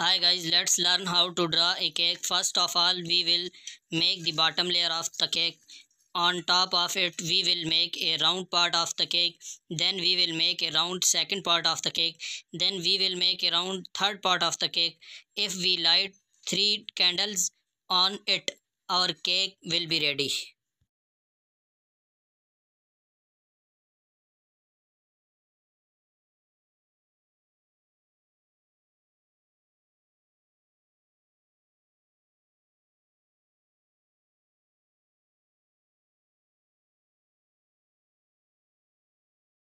Hi guys, let's learn how to draw a cake. First of all, we will make the bottom layer of the cake. On top of it, we will make a round part of the cake. Then we will make a round second part of the cake. Then we will make a round third part of the cake. If we light three candles on it, our cake will be ready.